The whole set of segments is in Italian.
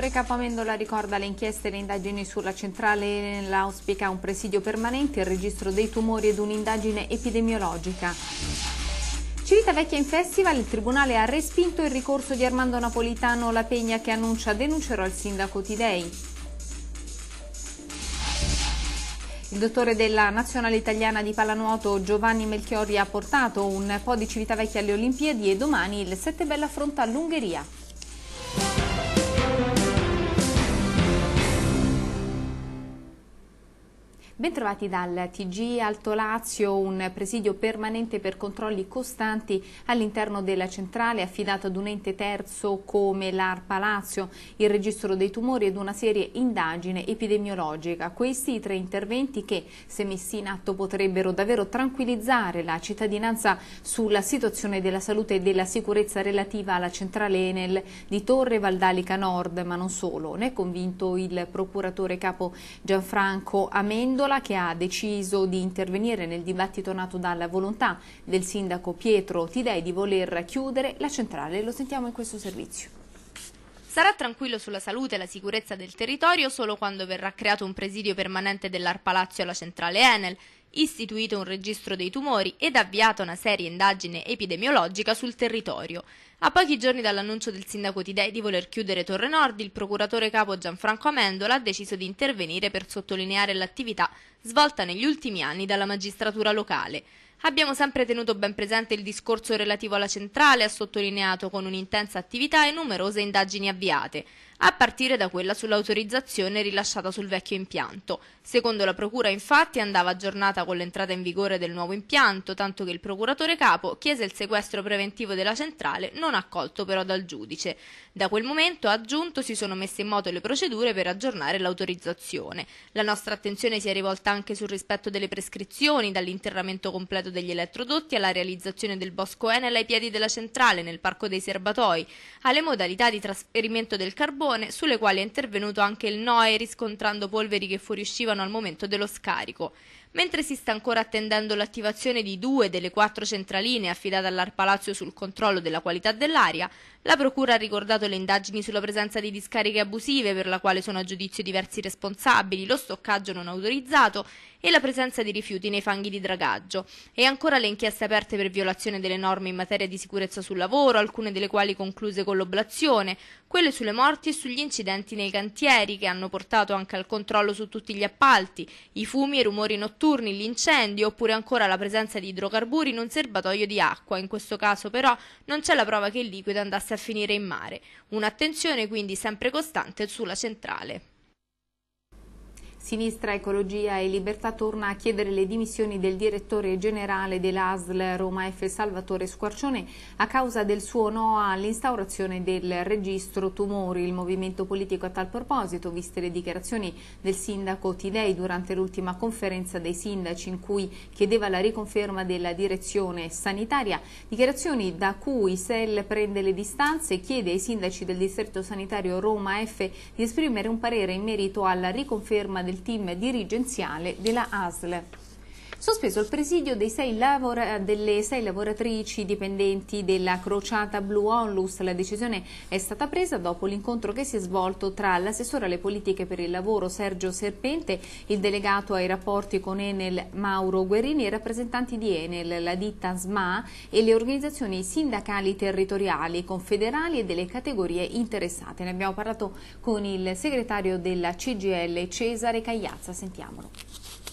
direttore Capamendola ricorda le inchieste e le indagini sulla centrale l'auspica un presidio permanente, il registro dei tumori ed un'indagine epidemiologica. Civitavecchia in festival, il Tribunale ha respinto il ricorso di Armando Napolitano La Pegna che annuncia denuncerò il sindaco Tidei. Il dottore della nazionale italiana di pallanuoto Giovanni Melchiori ha portato un po' di Civitavecchia alle Olimpiadi e domani il Sette Bella affronta l'Ungheria. Bentrovati dal TG Alto Lazio, un presidio permanente per controlli costanti all'interno della centrale affidato ad un ente terzo come l'ARPA Lazio, il registro dei tumori ed una serie indagine epidemiologica. Questi tre interventi che, se messi in atto, potrebbero davvero tranquillizzare la cittadinanza sulla situazione della salute e della sicurezza relativa alla centrale Enel di Torre Valdalica Nord, ma non solo. Ne è convinto il procuratore capo Gianfranco Amendola Piccola che ha deciso di intervenire nel dibattito nato dalla volontà del sindaco Pietro Tidei di voler chiudere la centrale. Lo sentiamo in questo servizio. Sarà tranquillo sulla salute e la sicurezza del territorio solo quando verrà creato un presidio permanente dell'Arpalazio alla centrale Enel, istituito un registro dei tumori ed avviata una seria indagine epidemiologica sul territorio. A pochi giorni dall'annuncio del sindaco Tidei di voler chiudere Torre Nord, il procuratore capo Gianfranco Amendola ha deciso di intervenire per sottolineare l'attività svolta negli ultimi anni dalla magistratura locale. Abbiamo sempre tenuto ben presente il discorso relativo alla centrale, ha sottolineato con un'intensa attività e numerose indagini avviate a partire da quella sull'autorizzazione rilasciata sul vecchio impianto. Secondo la Procura infatti andava aggiornata con l'entrata in vigore del nuovo impianto, tanto che il procuratore capo chiese il sequestro preventivo della centrale, non accolto però dal giudice. Da quel momento, aggiunto, si sono messe in moto le procedure per aggiornare l'autorizzazione. La nostra attenzione si è rivolta anche sul rispetto delle prescrizioni, dall'interramento completo degli elettrodotti alla realizzazione del bosco Enel ai piedi della centrale, nel Parco dei Serbatoi, alle modalità di trasferimento del carbone Pordenone, sulle quali è intervenuto anche il NOE riscontrando polveri che fuoriuscivano al momento dello scarico. Mentre si sta ancora attendendo l'attivazione di due delle quattro centraline affidate all'Arpalazio sul controllo della qualità dell'aria, la Procura ha ricordato le indagini sulla presenza di discariche abusive per la quale sono a giudizio diversi responsabili, lo stoccaggio non autorizzato e la presenza di rifiuti nei fanghi di dragaggio e ancora le inchieste aperte per violazione delle norme in materia di sicurezza sul lavoro, alcune delle quali concluse con l'oblazione, quelle sulle morti e sugli incidenti nei cantieri che hanno portato anche al controllo su tutti gli appalti, i fumi e i rumori notturni notturni, l'incendio oppure ancora la presenza di idrocarburi in un serbatoio di acqua. In questo caso però non c'è la prova che il liquido andasse a finire in mare. Un'attenzione quindi sempre costante sulla centrale. Sinistra Ecologia e Libertà torna a chiedere le dimissioni del direttore generale dell'ASL Roma F. Salvatore Squarcione a causa del suo no all'instaurazione del registro tumori. Il movimento politico a tal proposito, viste le dichiarazioni del sindaco Tidei durante l'ultima conferenza dei sindaci in cui chiedeva la riconferma della direzione sanitaria, dichiarazioni da cui SEL prende le distanze e chiede ai sindaci del distretto sanitario Roma F di esprimere un parere in merito alla riconferma del del team dirigenziale della ASL. Sospeso il presidio sei delle sei lavoratrici dipendenti della crociata Blue Onlus. La decisione è stata presa dopo l'incontro che si è svolto tra l'assessore alle politiche per il lavoro Sergio Serpente, il delegato ai rapporti con Enel Mauro Guerini i rappresentanti di Enel, la ditta SMA e le organizzazioni sindacali territoriali, confederali e delle categorie interessate. Ne abbiamo parlato con il segretario della CGL Cesare Cagliazza, sentiamolo.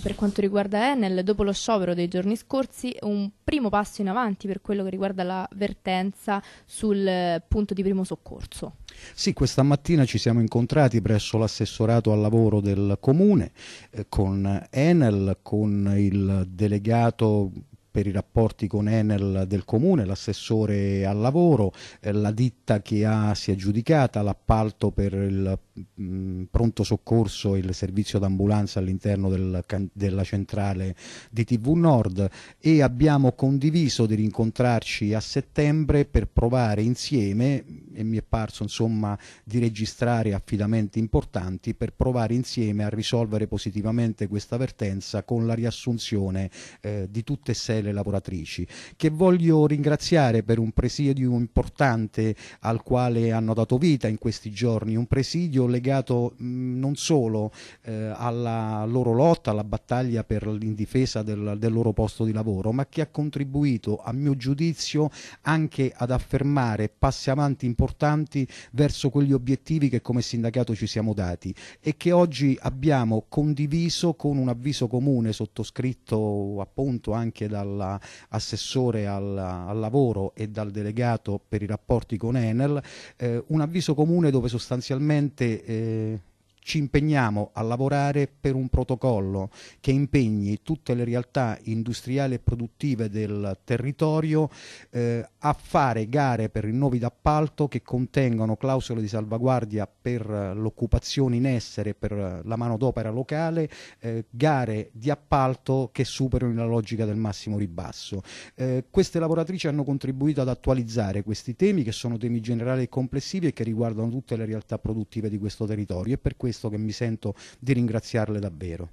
Per quanto riguarda Enel, dopo lo sciopero dei giorni scorsi, un primo passo in avanti per quello che riguarda la vertenza sul eh, punto di primo soccorso. Sì, questa mattina ci siamo incontrati presso l'assessorato al lavoro del Comune eh, con Enel, con il delegato per i rapporti con Enel del Comune, l'assessore al lavoro, eh, la ditta che ha, si è giudicata l'appalto per il mm, pronto soccorso e il servizio d'ambulanza all'interno del, della centrale di TV Nord e abbiamo condiviso di rincontrarci a settembre per provare insieme e mi è parso insomma di registrare affidamenti importanti per provare insieme a risolvere positivamente questa vertenza con la riassunzione eh, di tutte e sei le delle lavoratrici, che voglio ringraziare per un presidio importante al quale hanno dato vita in questi giorni, un presidio legato mm, non solo eh, alla loro lotta, alla battaglia per l'indifesa del, del loro posto di lavoro, ma che ha contribuito, a mio giudizio, anche ad affermare passi avanti importanti verso quegli obiettivi che come sindacato ci siamo dati e che oggi abbiamo condiviso con un avviso comune sottoscritto appunto anche dal dall'assessore al, al, lavoro e dal delegato per i rapporti con Enel, eh, un avviso comune dove sostanzialmente eh, ci impegniamo a lavorare per un protocollo che impegni tutte le realtà industriali e produttive del territorio eh, a fare gare per rinnovi d'appalto che contengano clausole di salvaguardia per eh, l'occupazione in essere, per eh, la manodopera locale, eh, gare di appalto che superino la logica del massimo ribasso. Eh, queste lavoratrici hanno contribuito ad attualizzare questi temi che sono temi generali e complessivi e che riguardano tutte le realtà produttive di questo territorio e per questo questo che mi sento di ringraziarle davvero.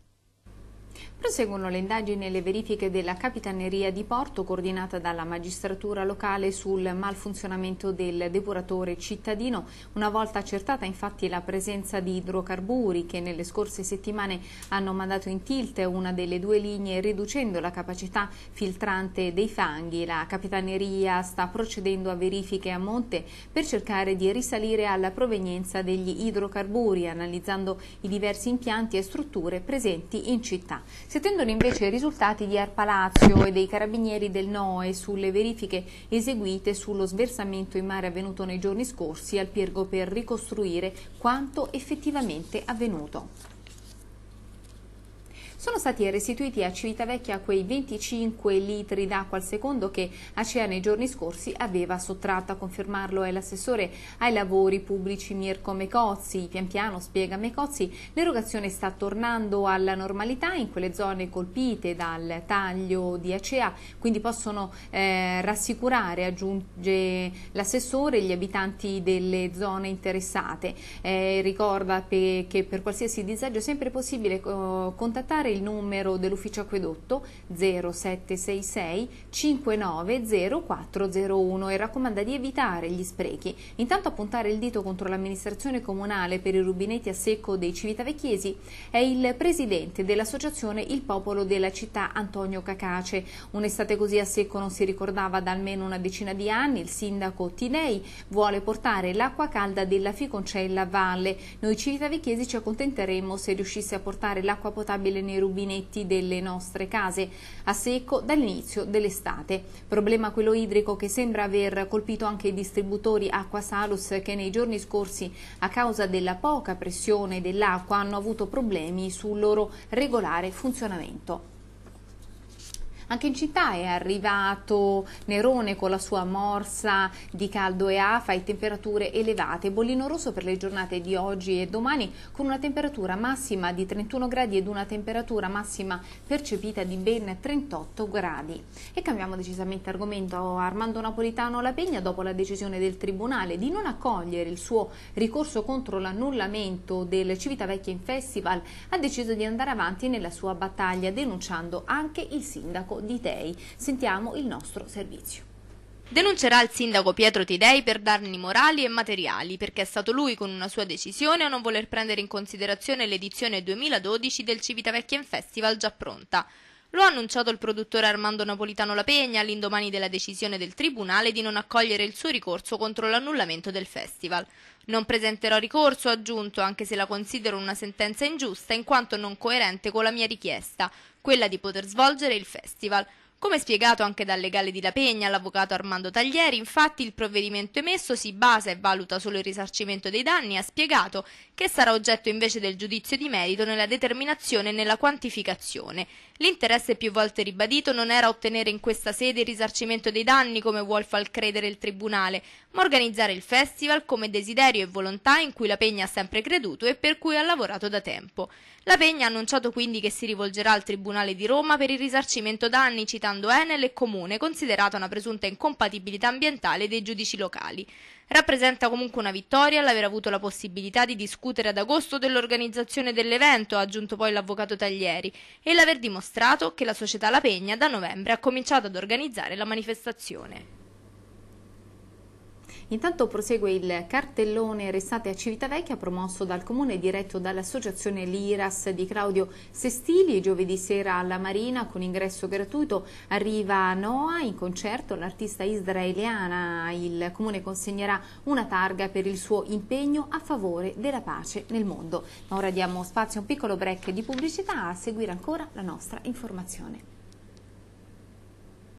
Proseguono le indagini e le verifiche della Capitaneria di Porto coordinata dalla magistratura locale sul malfunzionamento del depuratore cittadino. Una volta accertata infatti la presenza di idrocarburi che nelle scorse settimane hanno mandato in tilt una delle due linee riducendo la capacità filtrante dei fanghi, la Capitaneria sta procedendo a verifiche a monte per cercare di risalire alla provenienza degli idrocarburi analizzando i diversi impianti e strutture presenti in città. Si attendono invece i risultati di Arpalazio e dei carabinieri del NOE sulle verifiche eseguite sullo sversamento in mare avvenuto nei giorni scorsi al Piergo per ricostruire quanto effettivamente avvenuto sono stati restituiti a Civitavecchia quei 25 litri d'acqua al secondo che ACEA nei giorni scorsi aveva sottratto. A confermarlo è l'assessore ai lavori pubblici Mirko Mecozzi. Pian piano, spiega Mecozzi, l'erogazione sta tornando alla normalità in quelle zone colpite dal taglio di ACEA, quindi possono eh, rassicurare, aggiunge l'assessore, gli abitanti delle zone interessate. Eh, ricorda che per qualsiasi disagio è sempre possibile eh, contattare il numero dell'ufficio acquedotto 0766 590401 e raccomanda di evitare gli sprechi. Intanto a puntare il dito contro l'amministrazione comunale per i rubinetti a secco dei civitavecchiesi è il presidente dell'associazione Il Popolo della Città Antonio Cacace. Un'estate così a secco non si ricordava da almeno una decina di anni. Il sindaco Tinei vuole portare l'acqua calda della Ficoncella a valle. Noi civitavecchiesi ci accontenteremmo se riuscisse a portare l'acqua potabile nei nei rubinetti delle nostre case a secco dall'inizio dell'estate. Problema quello idrico che sembra aver colpito anche i distributori Acqua Salus che nei giorni scorsi a causa della poca pressione dell'acqua hanno avuto problemi sul loro regolare funzionamento. Anche in città è arrivato Nerone con la sua morsa di caldo e afa e temperature elevate. Bollino rosso per le giornate di oggi e domani con una temperatura massima di 31 gradi ed una temperatura massima percepita di ben 38 gradi. E cambiamo decisamente argomento. Armando Napolitano Lapegna, dopo la decisione del Tribunale di non accogliere il suo ricorso contro l'annullamento del Civitavecchia in Festival, ha deciso di andare avanti nella sua battaglia denunciando anche il sindaco fuoco di Tei. Sentiamo il nostro servizio. Denuncerà il sindaco Pietro Tidei per danni morali e materiali, perché è stato lui con una sua decisione a non voler prendere in considerazione l'edizione 2012 del Civitavecchia in Festival già pronta. Lo ha annunciato il produttore Armando Napolitano Lapegna all'indomani della decisione del Tribunale di non accogliere il suo ricorso contro l'annullamento del festival. Non presenterò ricorso, ho aggiunto, anche se la considero una sentenza ingiusta in quanto non coerente con la mia richiesta, quella di poter svolgere il festival. Come spiegato anche dal legale di La Pegna, l'avvocato Armando Taglieri, infatti il provvedimento emesso si basa e valuta solo il risarcimento dei danni, ha spiegato che sarà oggetto invece del giudizio di merito nella determinazione e nella quantificazione. L'interesse più volte ribadito non era ottenere in questa sede il risarcimento dei danni come vuol far credere il Tribunale, ma organizzare il festival come desiderio e volontà in cui La Pegna ha sempre creduto e per cui ha lavorato da tempo. La Pegna ha annunciato quindi che si rivolgerà al Tribunale di Roma per il risarcimento danni citati visitando Enel eh, e Comune, considerata una presunta incompatibilità ambientale dei giudici locali. Rappresenta comunque una vittoria l'aver avuto la possibilità di discutere ad agosto dell'organizzazione dell'evento, ha aggiunto poi l'avvocato Taglieri, e l'aver dimostrato che la società La Pegna da novembre ha cominciato ad organizzare la manifestazione. Intanto prosegue il cartellone Restate a Civitavecchia promosso dal Comune e diretto dall'associazione Liras di Claudio Sestili. Giovedì sera alla Marina con ingresso gratuito arriva Noa in concerto l'artista israeliana. Il Comune consegnerà una targa per il suo impegno a favore della pace nel mondo. Ma ora diamo spazio a un piccolo break di pubblicità a seguire ancora la nostra informazione.